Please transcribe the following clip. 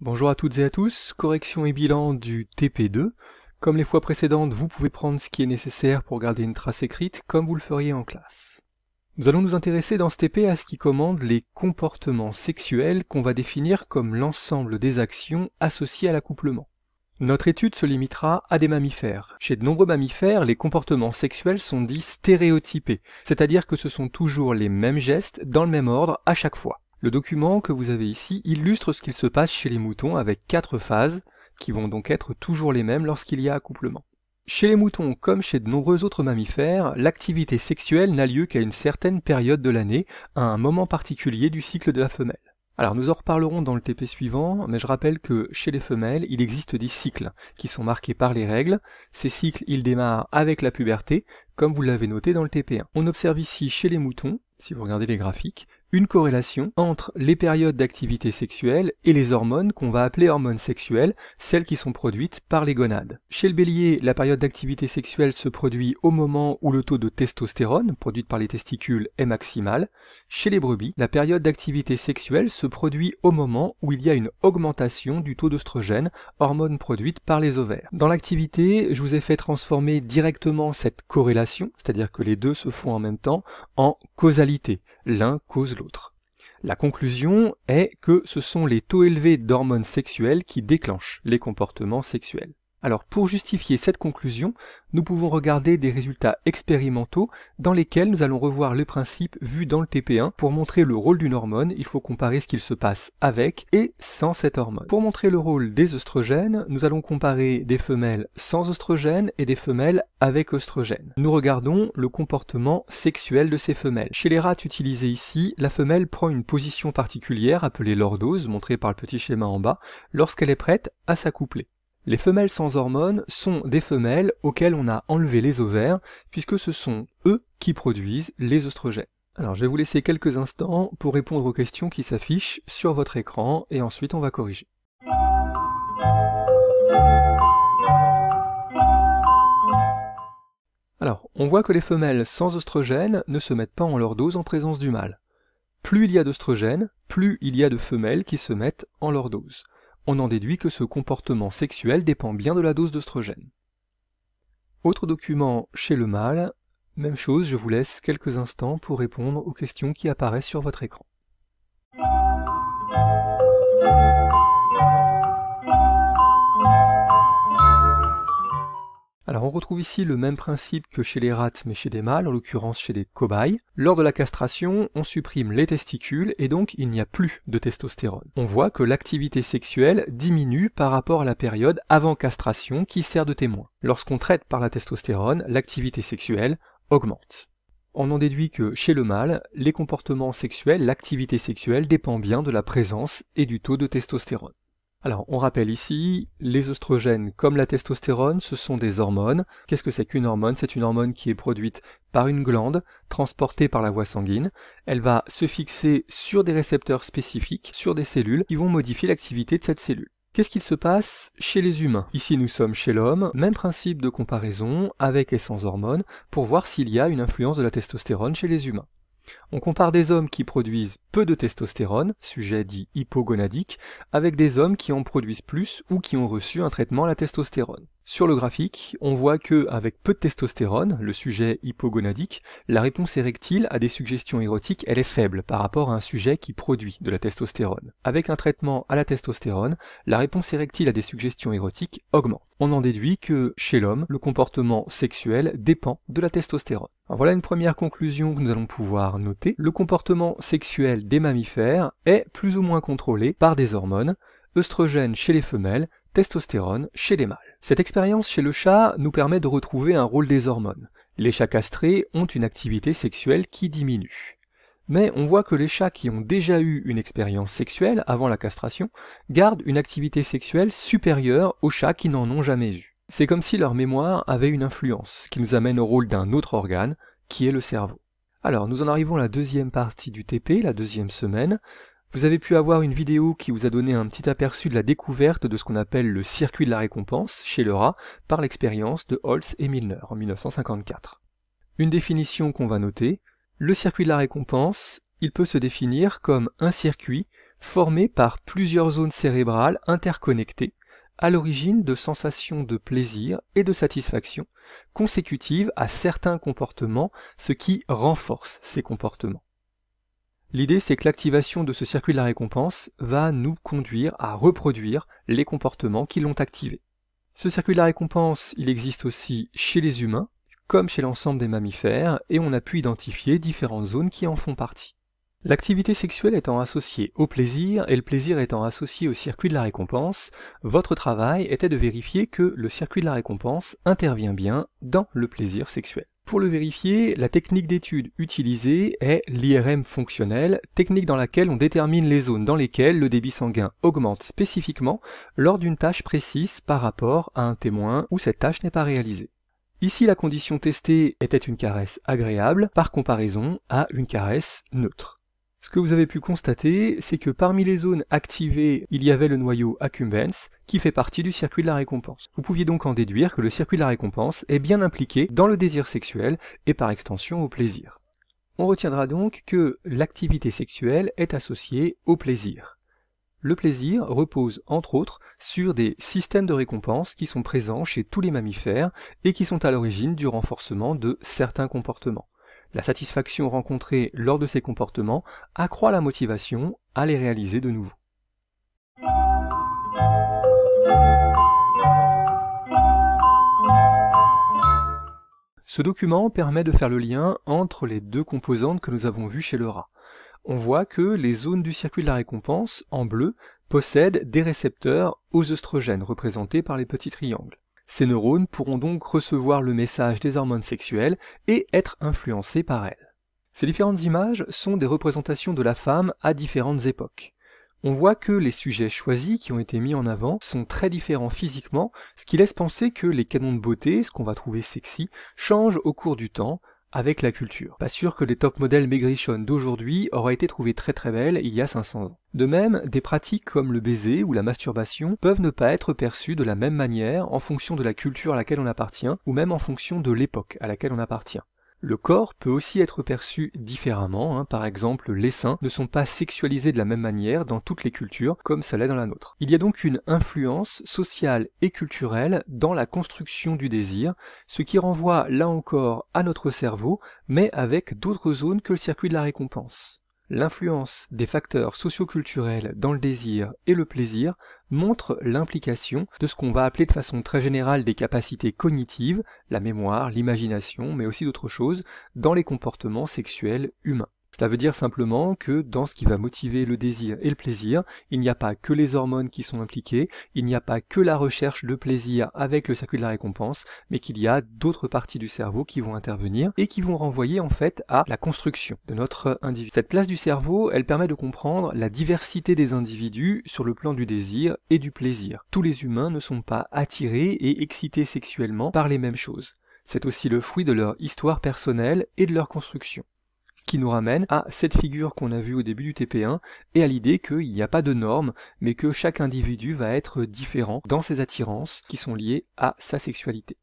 Bonjour à toutes et à tous, correction et bilan du TP2. Comme les fois précédentes, vous pouvez prendre ce qui est nécessaire pour garder une trace écrite comme vous le feriez en classe. Nous allons nous intéresser dans ce TP à ce qui commande les comportements sexuels qu'on va définir comme l'ensemble des actions associées à l'accouplement. Notre étude se limitera à des mammifères. Chez de nombreux mammifères, les comportements sexuels sont dits stéréotypés, c'est-à-dire que ce sont toujours les mêmes gestes dans le même ordre à chaque fois. Le document que vous avez ici illustre ce qu'il se passe chez les moutons avec quatre phases, qui vont donc être toujours les mêmes lorsqu'il y a accouplement. Chez les moutons, comme chez de nombreux autres mammifères, l'activité sexuelle n'a lieu qu'à une certaine période de l'année, à un moment particulier du cycle de la femelle. Alors nous en reparlerons dans le TP suivant, mais je rappelle que chez les femelles, il existe des cycles qui sont marqués par les règles. Ces cycles, ils démarrent avec la puberté, comme vous l'avez noté dans le TP1. On observe ici chez les moutons, si vous regardez les graphiques, une corrélation entre les périodes d'activité sexuelle et les hormones qu'on va appeler hormones sexuelles, celles qui sont produites par les gonades. Chez le bélier, la période d'activité sexuelle se produit au moment où le taux de testostérone produite par les testicules est maximal. Chez les brebis, la période d'activité sexuelle se produit au moment où il y a une augmentation du taux d'oestrogène, hormone produite par les ovaires. Dans l'activité, je vous ai fait transformer directement cette corrélation, c'est-à-dire que les deux se font en même temps, en causalité. L'un cause la conclusion est que ce sont les taux élevés d'hormones sexuelles qui déclenchent les comportements sexuels. Alors pour justifier cette conclusion, nous pouvons regarder des résultats expérimentaux dans lesquels nous allons revoir le principe vu dans le TP1. Pour montrer le rôle d'une hormone, il faut comparer ce qu'il se passe avec et sans cette hormone. Pour montrer le rôle des oestrogènes, nous allons comparer des femelles sans oestrogène et des femelles avec oestrogène. Nous regardons le comportement sexuel de ces femelles. Chez les rats utilisées ici, la femelle prend une position particulière appelée lordose, montrée par le petit schéma en bas, lorsqu'elle est prête à s'accoupler. Les femelles sans hormones sont des femelles auxquelles on a enlevé les ovaires, puisque ce sont eux qui produisent les oestrogènes. Alors je vais vous laisser quelques instants pour répondre aux questions qui s'affichent sur votre écran et ensuite on va corriger. Alors, on voit que les femelles sans oestrogène ne se mettent pas en leur dose en présence du mâle. Plus il y a d'oestrogènes, plus il y a de femelles qui se mettent en leur dose. On en déduit que ce comportement sexuel dépend bien de la dose d'oestrogène. Autre document chez le mâle, même chose, je vous laisse quelques instants pour répondre aux questions qui apparaissent sur votre écran. Alors on retrouve ici le même principe que chez les rats mais chez des mâles, en l'occurrence chez les cobayes. Lors de la castration, on supprime les testicules et donc il n'y a plus de testostérone. On voit que l'activité sexuelle diminue par rapport à la période avant castration qui sert de témoin. Lorsqu'on traite par la testostérone, l'activité sexuelle augmente. On en déduit que chez le mâle, les comportements sexuels, l'activité sexuelle dépend bien de la présence et du taux de testostérone. Alors, on rappelle ici, les oestrogènes comme la testostérone, ce sont des hormones. Qu'est-ce que c'est qu'une hormone C'est une hormone qui est produite par une glande, transportée par la voie sanguine. Elle va se fixer sur des récepteurs spécifiques, sur des cellules, qui vont modifier l'activité de cette cellule. Qu'est-ce qui se passe chez les humains Ici nous sommes chez l'homme, même principe de comparaison avec et sans hormones pour voir s'il y a une influence de la testostérone chez les humains. On compare des hommes qui produisent peu de testostérone, sujet dit hypogonadique, avec des hommes qui en produisent plus ou qui ont reçu un traitement à la testostérone. Sur le graphique, on voit que, avec peu de testostérone, le sujet hypogonadique, la réponse érectile à des suggestions érotiques, elle est faible par rapport à un sujet qui produit de la testostérone. Avec un traitement à la testostérone, la réponse érectile à des suggestions érotiques augmente. On en déduit que, chez l'homme, le comportement sexuel dépend de la testostérone. voilà une première conclusion que nous allons pouvoir noter. Le comportement sexuel des mammifères est plus ou moins contrôlé par des hormones, œstrogènes chez les femelles, testostérone chez les mâles. Cette expérience chez le chat nous permet de retrouver un rôle des hormones. Les chats castrés ont une activité sexuelle qui diminue. Mais on voit que les chats qui ont déjà eu une expérience sexuelle avant la castration gardent une activité sexuelle supérieure aux chats qui n'en ont jamais eu. C'est comme si leur mémoire avait une influence, ce qui nous amène au rôle d'un autre organe, qui est le cerveau. Alors, nous en arrivons à la deuxième partie du TP, la deuxième semaine. Vous avez pu avoir une vidéo qui vous a donné un petit aperçu de la découverte de ce qu'on appelle le circuit de la récompense chez le rat par l'expérience de Holtz et Milner en 1954. Une définition qu'on va noter, le circuit de la récompense, il peut se définir comme un circuit formé par plusieurs zones cérébrales interconnectées à l'origine de sensations de plaisir et de satisfaction consécutives à certains comportements, ce qui renforce ces comportements. L'idée, c'est que l'activation de ce circuit de la récompense va nous conduire à reproduire les comportements qui l'ont activé. Ce circuit de la récompense, il existe aussi chez les humains, comme chez l'ensemble des mammifères, et on a pu identifier différentes zones qui en font partie. L'activité sexuelle étant associée au plaisir et le plaisir étant associé au circuit de la récompense, votre travail était de vérifier que le circuit de la récompense intervient bien dans le plaisir sexuel. Pour le vérifier, la technique d'étude utilisée est l'IRM fonctionnel, technique dans laquelle on détermine les zones dans lesquelles le débit sanguin augmente spécifiquement lors d'une tâche précise par rapport à un témoin où cette tâche n'est pas réalisée. Ici, la condition testée était une caresse agréable par comparaison à une caresse neutre. Ce que vous avez pu constater, c'est que parmi les zones activées, il y avait le noyau accumbens, qui fait partie du circuit de la récompense. Vous pouviez donc en déduire que le circuit de la récompense est bien impliqué dans le désir sexuel et par extension au plaisir. On retiendra donc que l'activité sexuelle est associée au plaisir. Le plaisir repose entre autres sur des systèmes de récompense qui sont présents chez tous les mammifères et qui sont à l'origine du renforcement de certains comportements. La satisfaction rencontrée lors de ces comportements accroît la motivation à les réaliser de nouveau. Ce document permet de faire le lien entre les deux composantes que nous avons vues chez le rat. On voit que les zones du circuit de la récompense, en bleu, possèdent des récepteurs aux oestrogènes représentés par les petits triangles. Ces neurones pourront donc recevoir le message des hormones sexuelles et être influencés par elles. Ces différentes images sont des représentations de la femme à différentes époques. On voit que les sujets choisis qui ont été mis en avant sont très différents physiquement, ce qui laisse penser que les canons de beauté, ce qu'on va trouver sexy, changent au cours du temps, avec la culture. Pas sûr que les top modèles maigrichonnes d'aujourd'hui auraient été trouvés très très belles il y a 500 ans. De même, des pratiques comme le baiser ou la masturbation peuvent ne pas être perçues de la même manière en fonction de la culture à laquelle on appartient ou même en fonction de l'époque à laquelle on appartient. Le corps peut aussi être perçu différemment, hein. par exemple les seins ne sont pas sexualisés de la même manière dans toutes les cultures comme ça l'est dans la nôtre. Il y a donc une influence sociale et culturelle dans la construction du désir, ce qui renvoie là encore à notre cerveau, mais avec d'autres zones que le circuit de la récompense. L'influence des facteurs socioculturels dans le désir et le plaisir montre l'implication de ce qu'on va appeler de façon très générale des capacités cognitives, la mémoire, l'imagination, mais aussi d'autres choses, dans les comportements sexuels humains. Ça veut dire simplement que dans ce qui va motiver le désir et le plaisir, il n'y a pas que les hormones qui sont impliquées, il n'y a pas que la recherche de plaisir avec le circuit de la récompense, mais qu'il y a d'autres parties du cerveau qui vont intervenir et qui vont renvoyer en fait à la construction de notre individu. Cette place du cerveau, elle permet de comprendre la diversité des individus sur le plan du désir et du plaisir. Tous les humains ne sont pas attirés et excités sexuellement par les mêmes choses. C'est aussi le fruit de leur histoire personnelle et de leur construction qui nous ramène à cette figure qu'on a vue au début du TP1 et à l'idée qu'il n'y a pas de normes, mais que chaque individu va être différent dans ses attirances qui sont liées à sa sexualité.